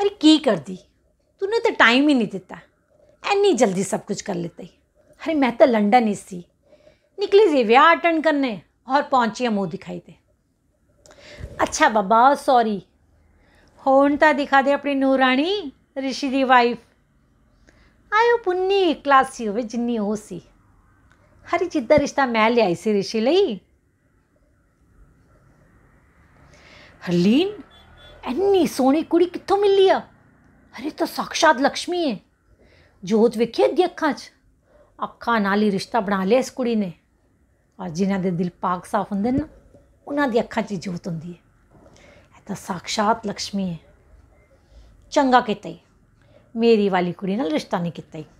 ਪਰ ਕੀ ਕਰਦੀ ਤੂੰ ਨੇ ਤਾਂ ਟਾਈਮ ਹੀ ਨਹੀਂ ਦਿੱਤਾ ਐਨੀ ਜਲਦੀ ਸਭ ਕੁਝ ਕਰ ਲਿੱਤਾ ਹਰੇ ਮੈਂ ਤਾਂ ਲੰਡਨ ਹੀ ਸੀ ਨਿਕਲੀ ਜੀ ਵਿਆਹ ਅਟੈਂਡ ਕਰਨੇ ਔਰ ਪਹੁੰਚੀ ਮੂੰਹ ਦਿਖਾਈ ਤੇ ਅੱਛਾ ਬਾਬਾ ਸੌਰੀ ਹੋਣ ਤਾਂ ਦਿਖਾ ਦੇ ਆਪਣੀ ਨੂਰਾਣੀ ਰਿਸ਼ੀ ਦੀ ਵਾਈਫ ਆਇਓ ਪੁੰਨੀ ਕਲਾਸੀ ਹੋਵੇ ਜਿੰਨੀ ਹੋ ਸੀ ਹਰੀ ਜਿੱਦਾਂ ਰਿਸ਼ਤਾ ਮੈਂ ਲਿਆਈ ਸੀ ਰਿਸ਼ੀ ਲਈ ਹਰਲੀਨ ਐਨੀ ਸੋਹਣੀ ਕੁੜੀ ਕਿੱਥੋਂ ਮਿਲੀ ਆ ਅਰੇ ਤਾਂ ਸਾਕਸ਼ਾਤ ਲక్ష్ਮੀ ਹੈ ਜੋਤ ਵਿਖੇ ਦੀ ਅੱਖਾਂ 'ਚ ਅੱਖਾਂ ਨਾਲ ਹੀ ਰਿਸ਼ਤਾ ਬਣਾ ਲਿਆ ਇਸ ਕੁੜੀ ਨੇ ਔਰ ਜਿਨ੍ਹਾਂ ਦੇ ਦਿਲ ਪਾਕ ਸਾਫ ਹੁੰਦੇ ਨਾ ਉਹਨਾਂ ਦੀ ਅੱਖਾਂ 'ਚ ਜੋਤ ਹੁੰਦੀ ਹੈ ਇਹ ਤਾਂ ਸਾਕਸ਼ਾਤ ਲక్ష్ਮੀ ਹੈ ਚੰਗਾ ਕੀਤਾ ਹੀ ਮੇਰੀ ਵਾਲੀ ਕੁੜੀ ਨਾਲ ਰਿਸ਼ਤਾ ਨਹੀਂ ਕੀਤਾ ਹੀ